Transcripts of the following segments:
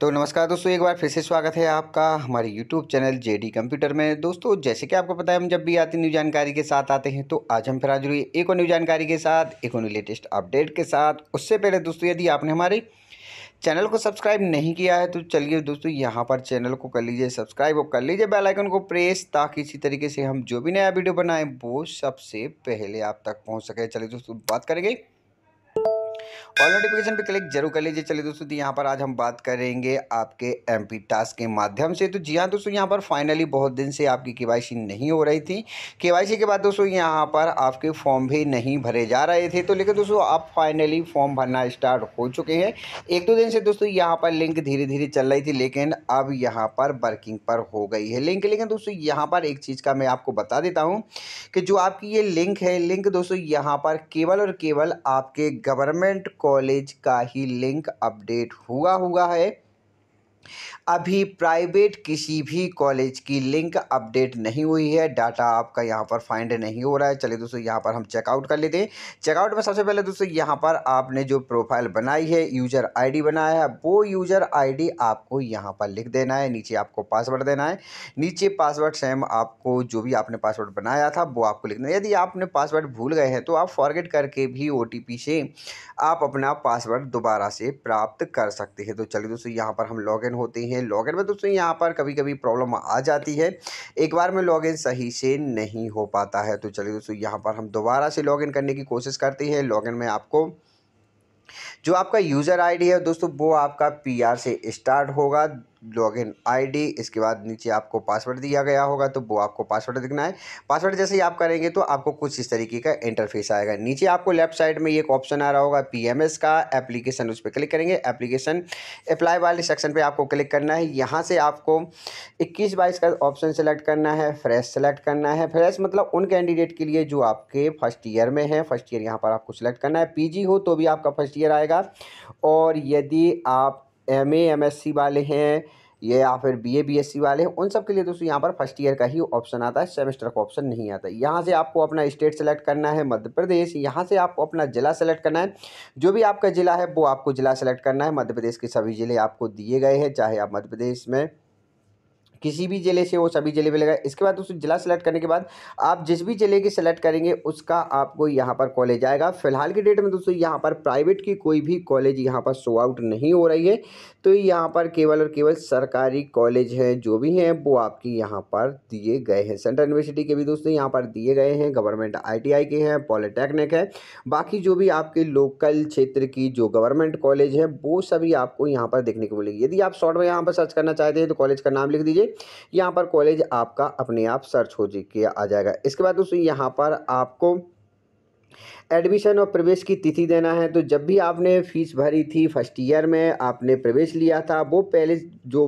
तो नमस्कार दोस्तों एक बार फिर से स्वागत है आपका हमारे YouTube channel J D computer में दोस्तों जैसे कि आपको पता है हम जब भी आती न्यू जानकारी के साथ आते हैं तो आज हम फिर आज हुई एक और न्यू जानकारी के साथ एक और न्यू लेटेस्ट अपडेट के साथ उससे पहले दोस्तों यदि आपने हमारे चैनल को सब्सक्राइब नहीं किया है तो चलिए दोस्तों यहाँ पर चैनल को कर लीजिए सब्सक्राइब और कर लीजिए बेल आइकन को प्रेस ताकि इसी तरीके से हम जो भी नया वीडियो बनाएं वो सबसे पहले आप तक पहुँच सके चलिए दोस्तों बात करेंगे और नोटिफिकेशन पे क्लिक जरूर कर लीजिए चलिए दोस्तों तो यहाँ पर आज हम बात करेंगे आपके एम पी टास्क के माध्यम से तो जी हाँ दोस्तों यहाँ पर फाइनली बहुत दिन से आपकी के नहीं हो रही थी के के बाद दोस्तों यहाँ पर आपके फॉर्म भी नहीं भरे जा रहे थे तो लेकिन दोस्तों आप फाइनली फॉर्म भरना स्टार्ट हो चुके हैं एक दो दिन से दोस्तों यहाँ पर लिंक धीरे धीरे चल रही थी लेकिन अब यहाँ पर वर्किंग पर हो गई है लिंक लेकिन दोस्तों यहाँ पर एक चीज़ का मैं आपको बता देता हूँ कि जो आपकी ये लिंक है लिंक दोस्तों यहाँ पर केवल और केवल आपके गवर्नमेंट कॉलेज का ही लिंक अपडेट हुआ हुआ है अभी प्राइवेट किसी भी कॉलेज की लिंक अपडेट नहीं हुई है डाटा आपका यहाँ पर फाइंड नहीं हो रहा है चलिए दोस्तों यहाँ पर हम चेकआउट कर लेते हैं चेकआउट में सबसे पहले दोस्तों यहाँ पर आपने जो प्रोफाइल बनाई है यूज़र आईडी बनाया है वो यूज़र आईडी आपको यहाँ पर लिख देना है नीचे आपको पासवर्ड देना है नीचे पासवर्ड सेम आपको जो भी आपने पासवर्ड बनाया था वो आपको लिखना है यदि आपने पासवर्ड भूल गए हैं तो आप फॉरगेट करके भी ओ से आप अपना पासवर्ड दोबारा से प्राप्त कर सकते हैं तो चलिए दोस्तों यहाँ पर हम लॉग इन होते हैं लॉग में दोस्तों यहाँ पर कभी कभी प्रॉब्लम आ जाती है एक बार में लॉग सही से नहीं हो पाता है तो चलिए दोस्तों यहाँ पर हम दोबारा से लॉग करने की कोशिश करते हैं लॉग में आपको जो आपका यूज़र आईडी है दोस्तों वो आपका पीआर से स्टार्ट होगा लॉगिन आईडी इसके बाद नीचे आपको पासवर्ड दिया गया होगा तो वो आपको पासवर्ड दिखना है पासवर्ड जैसे ही आप करेंगे तो आपको कुछ इस तरीके का इंटरफेस आएगा नीचे आपको लेफ्ट साइड में एक ऑप्शन आ रहा होगा पीएमएस का एप्लीकेशन उस पर क्लिक करेंगे एप्लीकेशन अप्लाई वाले सेक्शन पर आपको क्लिक करना है यहाँ से आपको इक्कीस बाईस का ऑप्शन सेलेक्ट करना है फ्रेश सेलेक्ट करना है फ्रेश मतलब उन कैंडिडेट के लिए जो आपके फर्स्ट ईयर में है फर्स्ट ईयर यहाँ पर आपको सेलेक्ट करना है पीजी हो तो भी आपका फर्स्ट ईयर आएगा और यदि आप M A M S C वाले हैं या फिर B A B S C वाले हैं उन सब के लिए दोस्तों यहाँ पर फर्स्ट ईयर का ही ऑप्शन आता है सेमेस्टर का ऑप्शन नहीं आता यहाँ से आपको अपना स्टेट सेलेक्ट करना है मध्य प्रदेश यहाँ से आपको अपना ज़िला सेलेक्ट करना है जो भी आपका ज़िला है वो आपको ज़िला सेलेक्ट करना है मध्य प्रदेश के सभी ज़िले आपको दिए गए हैं चाहे आप मध्य प्रदेश में किसी भी ज़िले से वो सभी ज़िले मिलेगा इसके बाद उस ज़िला सेलेक्ट करने के बाद आप जिस भी ज़िले की सेलेक्ट करेंगे उसका आपको यहाँ पर कॉलेज आएगा फिलहाल की डेट में दोस्तों यहाँ पर प्राइवेट की कोई भी कॉलेज यहाँ पर शो आउट नहीं हो रही है तो यहाँ पर केवल और केवल सरकारी कॉलेज हैं जो भी हैं वो आपकी यहाँ पर दिए गए हैं सेंट्रल यूनिवर्सिटी के भी दोस्तों यहाँ पर दिए गए हैं गवर्नमेंट आई के हैं पॉलिटेक्निक है बाकी जो भी आपके लोकल क्षेत्र की जो गवर्नमेंट कॉलेज है वो सभी आपको यहाँ पर देखने को मिलेगी यदि आप शॉर्ट में यहाँ पर सर्च करना चाहते हैं तो कॉलेज का नाम लिख दीजिए यहाँ पर कॉलेज आपका अपने आप सर्च हो जाएगा किया आ जाएगा इसके बाद दोस्तों यहाँ पर आपको एडमिशन और प्रवेश की तिथि देना है तो जब भी आपने फ़ीस भरी थी फर्स्ट ईयर में आपने प्रवेश लिया था वो पहले जो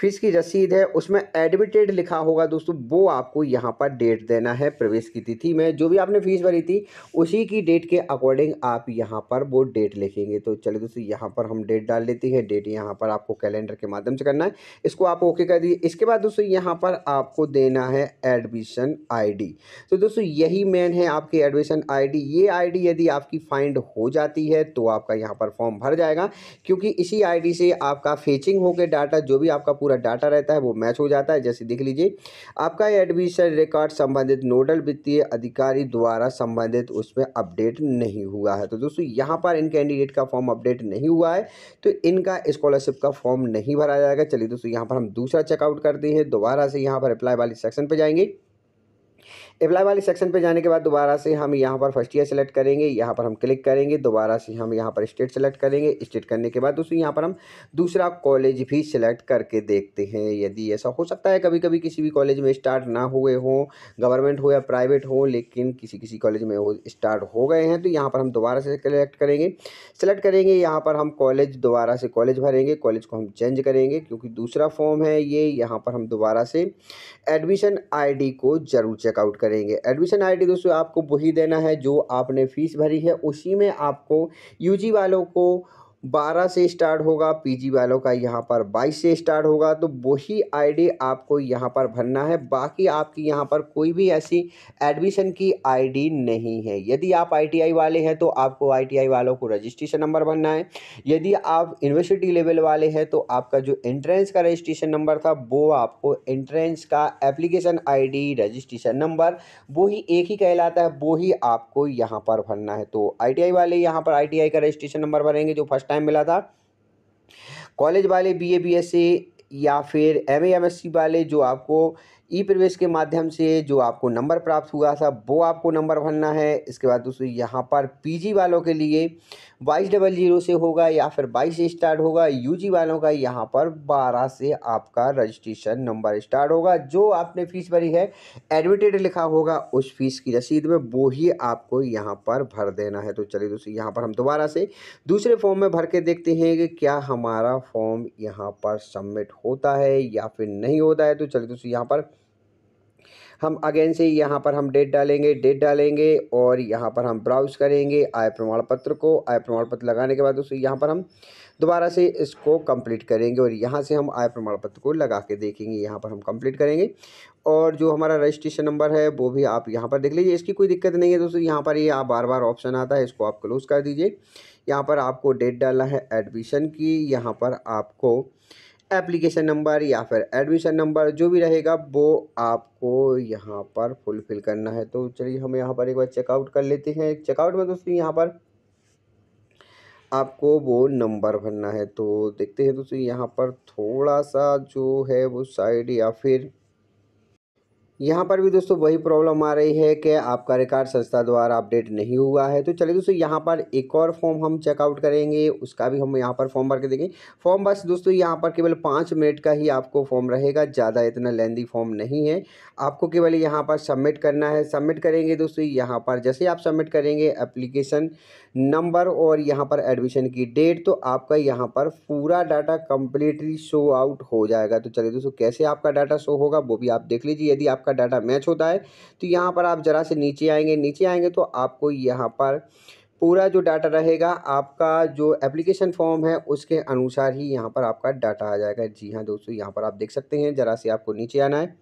फीस की रसीद है उसमें एडमिटेड लिखा होगा दोस्तों वो आपको यहाँ पर डेट देना है प्रवेश की तिथि में जो भी आपने फ़ीस भरी थी उसी की डेट के अकॉर्डिंग आप यहाँ पर वो डेट लिखेंगे तो चलिए दोस्तों यहाँ पर हम डेट डाल लेते हैं डेट यहाँ पर आपको कैलेंडर के माध्यम से करना है इसको आप ओके कर दिए इसके बाद दोस्तों यहाँ पर आपको देना है एडमिशन आई तो दोस्तों यही मेन है आपकी एडमिशन आई आईडी ये आईडी यदि आपकी फाइंड हो जाती है तो आपका यहाँ पर फॉर्म भर जाएगा क्योंकि इसी आईडी से आपका फेचिंग होकर डाटा जो भी आपका पूरा डाटा रहता है वो मैच हो जाता है जैसे देख लीजिए आपका एडमिशन रिकॉर्ड संबंधित नोडल वित्तीय अधिकारी द्वारा संबंधित उसमें अपडेट नहीं हुआ है तो दोस्तों यहाँ पर इन कैंडिडेट का फॉर्म अपडेट नहीं हुआ है तो इनका स्कॉलरशिप का फॉर्म नहीं भरा जाएगा चलिए दोस्तों यहाँ पर हम दूसरा चेकआउट करते हैं दोबारा से यहाँ पर अप्लाई वाली सेक्शन पर जाएंगे अप्लाई वाले सेक्शन पे जाने के बाद दोबारा से हम यहाँ पर फर्स्ट ईयर सेलेक्ट करेंगे यहाँ पर हम क्लिक करेंगे दोबारा से हम यहाँ पर स्टेट सेलेक्ट करेंगे स्टेट करने के बाद दोस्तों यहाँ पर हम दूसरा कॉलेज भी सिलेक्ट करके देखते हैं यदि ऐसा हो सकता है कभी कभी किसी भी कॉलेज में स्टार्ट ना हुए हों गवर्नमेंट हो या प्राइवेट हो लेकिन किसी किसी कॉलेज में वो स्टार्ट हो गए हैं तो यहाँ पर हम दोबारा से सेलेक्ट करेंगे सेलेक्ट करेंगे यहाँ पर हम कॉलेज दोबारा से कॉलेज भरेंगे कॉलेज को हम चेंज करेंगे क्योंकि दूसरा फॉर्म है ये यहाँ पर हम दोबारा से एडमिशन आई को ज़रूर चेकआउट करें करेंगे एडमिशन आईडी दोस्तों आपको वही देना है जो आपने फ़ीस भरी है उसी में आपको यूजी वालों को बारह से स्टार्ट होगा पीजी वालों का यहाँ पर बाईस से स्टार्ट होगा तो वही आईडी आपको यहाँ पर भरना है बाकी आपकी यहाँ पर कोई भी ऐसी एडमिशन की आईडी नहीं है यदि आप आईटीआई वाले हैं तो आपको आईटीआई वालों को रजिस्ट्रेशन नंबर भरना है यदि आप यूनिवर्सिटी लेवल वाले हैं तो आपका जो एंट्रेंस का रजिस्ट्रेशन नंबर था वो आपको एंट्रेंस का एप्लीकेशन आई रजिस्ट्रेशन नंबर वो ही एक ही कहलाता है वो ही आपको यहाँ पर भरना है तो आई वाले यहाँ पर आई का रजिस्ट्रेशन नंबर भरेंगे जो फर्स्ट फर्स्ट टाइम मिला था कॉलेज वाले B A B S A या फिर M A M S C वाले जो आपको ई प्रवेश के माध्यम से जो आपको नंबर प्राप्त हुआ था वो आपको नंबर भरना है इसके बाद दोस्तों यहाँ पर पीजी वालों के लिए बाईस डबल ज़ीरो से होगा या फिर बाईस से स्टार्ट होगा यूजी वालों का यहाँ पर बारह से आपका रजिस्ट्रेशन नंबर स्टार्ट होगा जो आपने फ़ीस भरी है एडमिटेड लिखा होगा उस फीस की रसीद में वो ही आपको यहाँ पर भर देना है तो चलिए दोस्तों यहाँ पर हम दोबारा से दूसरे फॉर्म में भर के देखते हैं कि क्या हमारा फॉर्म यहाँ पर सबमिट होता है या फिर नहीं होता है तो चलिए दोस्तों यहाँ पर हम अगेन से यहाँ पर हम डेट डालेंगे डेट डालेंगे और यहाँ पर हम ब्राउज करेंगे आय प्रमाण पत्र को आय प्रमाण पत्र लगाने के बाद दोस्तों यहाँ पर हम दोबारा से इसको कंप्लीट करेंगे और यहाँ से हम आय प्रमाण पत्र को लगा के देखेंगे यहाँ पर हम कंप्लीट करेंगे और जो हमारा रजिस्ट्रेशन नंबर है वो भी आप यहाँ पर देख लीजिए इसकी कोई दिक्कत नहीं है दोस्तों यहाँ पर ये यह आप बार बार ऑप्शन आता है इसको आप क्लोज़ कर दीजिए यहाँ पर आपको डेट डालना है एडमिशन की यहाँ पर आपको एप्लीकेशन नंबर या फिर एडमिशन नंबर जो भी रहेगा वो आपको यहाँ पर फुलफिल करना है तो चलिए हम यहाँ पर एक बार चेकआउट कर लेते हैं चेकआउट में दोस्तों यहाँ पर आपको वो नंबर भरना है तो देखते हैं दोस्तों यहाँ पर थोड़ा सा जो है वो साइड या फिर यहाँ पर भी दोस्तों वही प्रॉब्लम आ रही है कि आप कार्यकार संस्था द्वारा अपडेट नहीं हुआ है तो चलिए दोस्तों यहाँ पर एक और फॉर्म हम चेकआउट करेंगे उसका भी हम यहाँ पर फॉर्म भर के देखें फॉर्म बस दोस्तों यहाँ पर केवल पाँच मिनट का ही आपको फॉर्म रहेगा ज़्यादा इतना लेंदी फॉर्म नहीं है आपको केवल यहाँ पर सबमिट करना है सबमिट करेंगे दोस्तों यहाँ पर जैसे आप सबमिट करेंगे एप्लीकेशन नंबर और यहाँ पर एडमिशन की डेट तो आपका यहाँ पर पूरा डाटा कंप्लीटली शो आउट हो जाएगा तो चलिए दोस्तों कैसे आपका डाटा शो होगा वो भी आप देख लीजिए यदि आप आपका डाटा मैच होता है तो यहाँ पर आप ज़रा से नीचे आएंगे नीचे आएंगे तो आपको यहाँ पर पूरा जो डाटा रहेगा आपका जो एप्लीकेशन फॉर्म है उसके अनुसार ही यहाँ पर आपका डाटा आ जाएगा जी हाँ दोस्तों यहाँ पर आप देख सकते हैं ज़रा से आपको नीचे आना है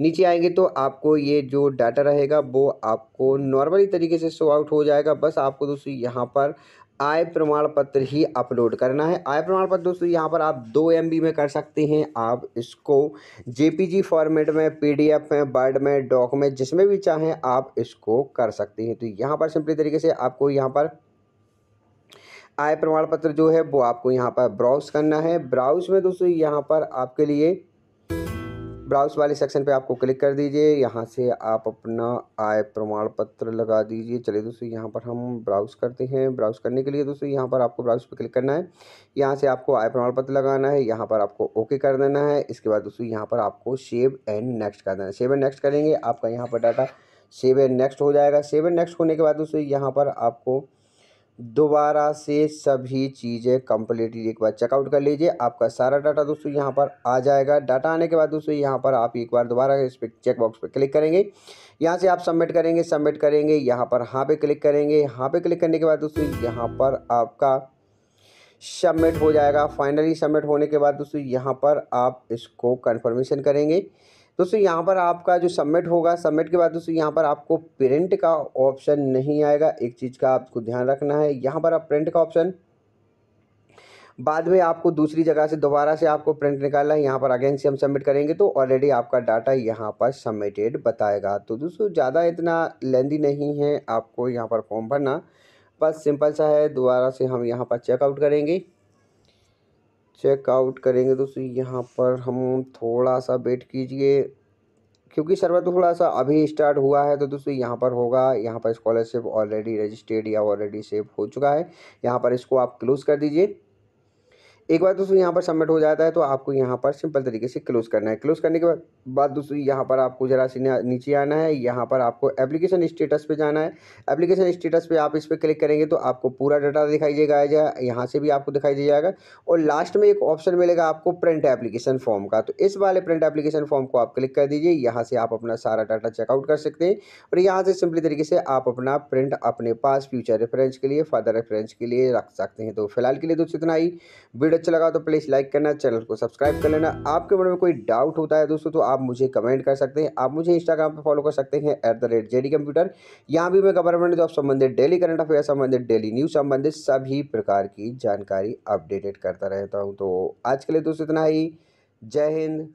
नीचे आएंगे तो आपको ये जो डाटा रहेगा वो आपको नॉर्मली तरीके से शो आउट हो जाएगा बस आपको दोस्तों यहाँ पर आय प्रमाण पत्र ही अपलोड करना है आय प्रमाण पत्र दोस्तों यहाँ पर आप दो एम में कर सकते हैं आप इसको जे फॉर्मेट में पीडीएफ में वर्ड में डॉक में जिसमें भी चाहें आप इसको कर सकते हैं तो यहाँ पर सिंपली तरीके से आपको यहाँ पर आय प्रमाण पत्र जो है वो आपको यहाँ पर ब्राउज करना है ब्राउज में दोस्तों यहाँ पर आपके लिए ब्राउज वाले सेक्शन पे आपको क्लिक कर दीजिए यहाँ से आप अपना आय प्रमाण पत्र लगा दीजिए चलिए दोस्तों यहाँ पर हम ब्राउज़ करते हैं ब्राउज़ करने के लिए दोस्तों यहाँ पर आपको ब्राउज़ पे क्लिक करना है यहाँ से आपको आय प्रमाण पत्र लगाना है यहाँ पर आपको ओके कर देना है इसके बाद दोस्तों यहाँ पर आपको सेव एंड नेक्स्ट कर देना है सेव एंड नेक्स्ट करेंगे आपका यहाँ पर डाटा सेव एंड नेक्स्ट हो जाएगा सेव एंड नेक्स्ट होने के बाद दोस्तों यहाँ पर आपको दोबारा से सभी चीज़ें कम्प्लीटली एक बार चेकआउट कर लीजिए आपका सारा डाटा दोस्तों यहाँ पर आ जाएगा डाटा आने के बाद दोस्तों यहाँ पर आप एक बार दोबारा इस पर चेकबॉक्स पर क्लिक करेंगे यहाँ से आप सबमिट करेंगे सबमिट करेंगे यहाँ पर हाँ पे क्लिक करेंगे हाँ पे क्लिक करने के बाद दोस्तों यहाँ पर आपका सबमिट हो जाएगा फाइनली सबमिट होने के बाद दोस्तों यहाँ पर आप इसको कन्फर्मेशन करेंगे दोस्तों यहाँ पर आपका जो सबमिट होगा सबमिट के बाद दोस्तों यहाँ पर आपको प्रिंट का ऑप्शन नहीं आएगा एक चीज़ का आपको ध्यान रखना है यहाँ पर आप प्रिंट का ऑप्शन बाद में आपको दूसरी जगह से दोबारा से आपको प्रिंट निकालना है यहाँ पर अगेन से हम सबमिट करेंगे तो ऑलरेडी आपका डाटा यहाँ पर सबमिटेड बताएगा तो दोस्तों ज़्यादा इतना लेंदी नहीं है आपको यहाँ पर फॉर्म भरना बस सिंपल सा है दोबारा से हम यहाँ पर चेकआउट करेंगे चेकआउट करेंगे दोस्तों यहाँ पर हम थोड़ा सा वेट कीजिए क्योंकि सर्वर तो थोड़ा सा अभी स्टार्ट हुआ है तो दोस्तों यहाँ पर होगा यहाँ पर स्कॉलरशिप ऑलरेडी रजिस्टर्ड या ऑलरेडी सेव हो चुका है यहाँ पर इसको आप क्लोज़ कर दीजिए एक बार दोस्तों यहाँ पर सबमिट हो जाता है तो आपको यहाँ पर सिंपल तरीके से क्लोज़ करना है क्लोज़ करने के बाद दोस्तों यहाँ पर आपको ज़रा सी नीचे आना है यहाँ पर आपको एप्लीकेशन स्टेटस पे जाना है एप्लीकेशन स्टेटस पे आप इस पर क्लिक करेंगे तो आपको पूरा डाटा दिखाई देगा यहाँ से भी आपको दिखाई दिया जाएगा और लास्ट में एक ऑप्शन मिलेगा आपको प्रिंट एप्लीकेशन फॉर्म का तो इस वाले प्रिंट एप्लीकेशन फॉर्म को आप क्लिक कर दीजिए यहाँ से आप अपना सारा डाटा चेकआउट कर सकते हैं और यहाँ से सिंपली तरीके से आप अपना प्रिंट अपने पास फ्यूचर रेफरेंस के लिए फादर रेफरेंस के लिए रख सकते हैं तो फिलहाल के लिए दोस्तों इतना ही वीडियो वीडियो अच्छा लगा तो प्लीज़ लाइक करना चैनल को सब्सक्राइब कर लेना आपके मन में कोई डाउट होता है दोस्तों तो आप मुझे कमेंट कर सकते हैं आप मुझे इंस्टाग्राम पर फॉलो कर सकते हैं at the rate JD computer यहाँ भी मैं गवर्नमेंट जॉब संबंधित डेली करंट अफेयर संबंधित डेली न्यूज़ संबंधित सभी प्रकार की जानकारी अपडेटेड करता रहता हूँ तो आज के लिए दोस्तों इतना ही जय हिंद